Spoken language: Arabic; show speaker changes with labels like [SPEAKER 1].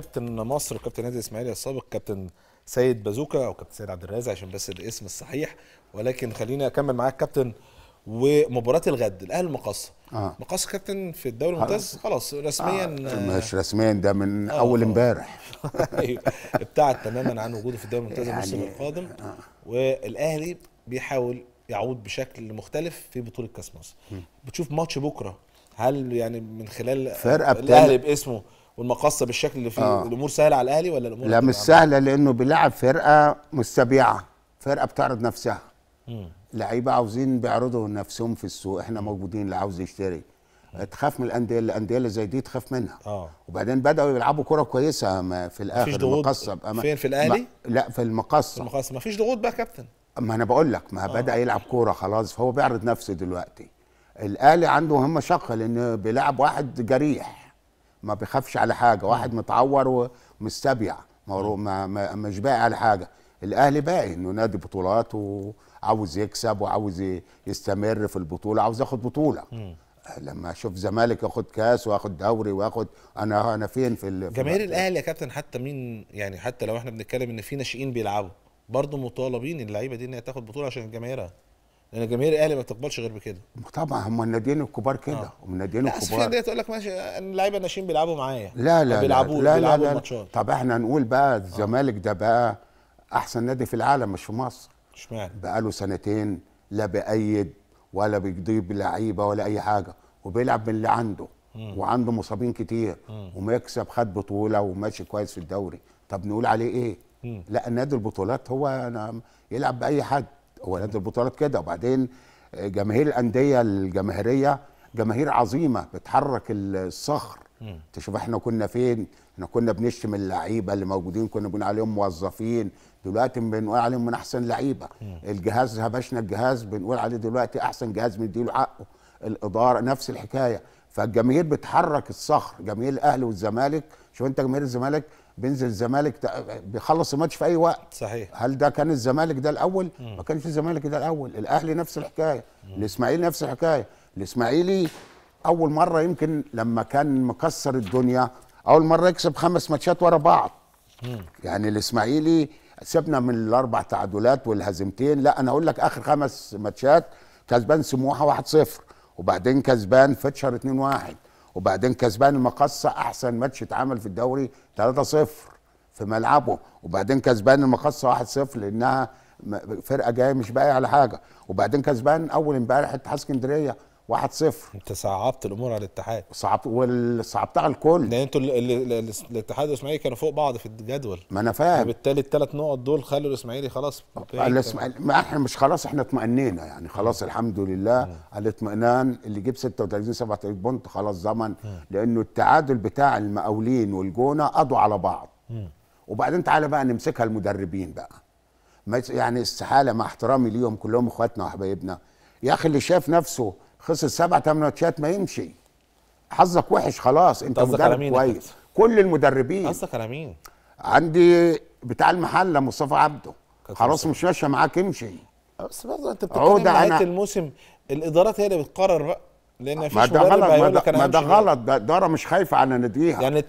[SPEAKER 1] كابتن مصر وكابتن نادي الاسماعيلي السابق كابتن سيد بازوكا او كابتن سيد عبد الرازق عشان بس الاسم الصحيح ولكن خليني اكمل معاك كابتن ومباراه الغد الاهلي المقصه آه. مقص كابتن في الدوري الممتاز خلاص رسميا آه. مش
[SPEAKER 2] رسميا ده من آه. اول امبارح
[SPEAKER 1] ايوه ابتعد تماما عن وجوده في الدوري الممتاز يعني الموسم القادم آه. والاهلي بيحاول يعود بشكل مختلف في بطوله كاس مصر بتشوف ماتش بكره هل يعني من خلال فرقه الاهلي باسمه والمقصه بالشكل اللي فيه آه. الامور سهله على الاهلي ولا الامور لا مش
[SPEAKER 2] سهله لانه بيلعب فرقه مستبيعه فرقه بتعرض نفسها لعيبه عاوزين بيعرضوا نفسهم في السوق احنا موجودين اللي عاوز يشتري تخاف من الانديه الانديه اللي زي دي تخاف منها اه وبعدين بداوا يلعبوا كره كويسه ما في الاخر مفيش ضغوط فين في الاهلي لا في المقصه في
[SPEAKER 1] المقصه مفيش ضغوط بقى كابتن
[SPEAKER 2] ما انا بقول لك ما آه. بدا يلعب كوره خلاص فهو بيعرض نفسه دلوقتي الاهلي عنده مهمه شاقه لان بيلعب واحد جريح ما بيخافش على حاجه واحد نعم. متعور ومستبيع نعم. ما, ما مش باقي على حاجه الاهلي باقي انه نادي بطولات وعاوز يكسب وعاوز يستمر في البطوله عاوز ياخد بطوله لما اشوف زمالك ياخد كاس واخد دوري واخد انا انا فين في جماهير الاهلي
[SPEAKER 1] يا كابتن حتى مين يعني حتى لو احنا بنتكلم ان في ناشئين بيلعبوا برضه مطالبين اللعيبه دي انها تاخد بطوله عشان جماهيرها لان جماهير الاهلي ما بتقبلش غير بكده
[SPEAKER 2] طبعا هم الناديين الكبار كده آه. هم الناديين الكبار بس في
[SPEAKER 1] تقول لك ماشي اللعيبه الناشئين بيلعبوا معايا لا لا بيلعبوا لا لا, لا, لا,
[SPEAKER 2] طب احنا نقول بقى آه. الزمالك ده بقى احسن نادي في العالم مش في مصر اشمعنى بقى له سنتين لا بيأيد ولا بيجيب لعيبه ولا اي حاجه وبيلعب من اللي عنده مم. وعنده مصابين كتير مم. ومكسب خد بطوله وماشي كويس في الدوري طب نقول عليه ايه مم. لا نادي البطولات هو أنا يلعب باي حد هو نادي البطولات كده وبعدين جماهير الانديه الجماهيريه جماهير عظيمه بتحرك الصخر تشوف احنا كنا فين احنا كنا بنشتم اللعيبه اللي موجودين كنا بنقول عليهم موظفين دلوقتي بنقول عليهم من احسن لعيبه الجهاز هبشنا الجهاز بنقول عليه دلوقتي احسن جهاز بنديله حقه الاداره نفس الحكايه فالجماهير بتحرك الصخر جماهير الاهلي والزمالك شوف انت جماهير الزمالك بينزل الزمالك بيخلص الماتش في اي وقت صحيح هل ده كان الزمالك ده الاول مم. ما كانش الزمالك ده الاول الاهلي نفس الحكايه الاسماعيلي نفس الحكايه الاسماعيلي اول مره يمكن لما كان مكسر الدنيا اول مره يكسب خمس ماتشات ورا بعض مم. يعني الاسماعيلي سيبنا من الاربع تعادلات والهزيمتين لا انا اقول لك اخر خمس ماتشات كسبان سموحه 1-0 وبعدين كسبان فتشر 2-1 وبعدين كسبان المقصه احسن ماتش اتعمل في الدوري 3-0 في ملعبه وبعدين كسبان المقصه 1-0 لانها فرقه جايه مش باقيه على حاجه وبعدين كسبان اول امبارح اتحاد اسكندريه 1 0 انت
[SPEAKER 1] صعبت الامور على الاتحاد صعبت وصعبتها على الكل لان انتوا الاتحاد والاسماعيلي كانوا فوق بعض في الجدول ما انا فاهم وبالتالي الثلاث نقط دول خلوا الاسماعيلي خلاص
[SPEAKER 2] ما احنا مش خلاص احنا اطمئنينا يعني خلاص الحمد لله الاطمئنان اللي جيب 36 37 بونت خلاص م. لانه التعادل بتاع المقاولين والجونه قضوا على بعض م. وبعدين تعالى بقى نمسكها المدربين بقى يعني استحاله مع احترامي ليهم كلهم اخواتنا وحبايبنا يا اخي اللي شاف نفسه خسر سبع ثمان ماتشات ما يمشي حظك وحش خلاص انت مدرب كويس كل المدربين قصدك على مين؟ عندي بتاع المحله مصطفى عبده خلاص مش ماشيه معاك امشي
[SPEAKER 1] بس برضه انت بتتكلم نهايه الموسم الادارات هي اللي بتقرر بقى لان ما ده غلط ما ده, غلط
[SPEAKER 2] ده مش خايفه على ناديها يعني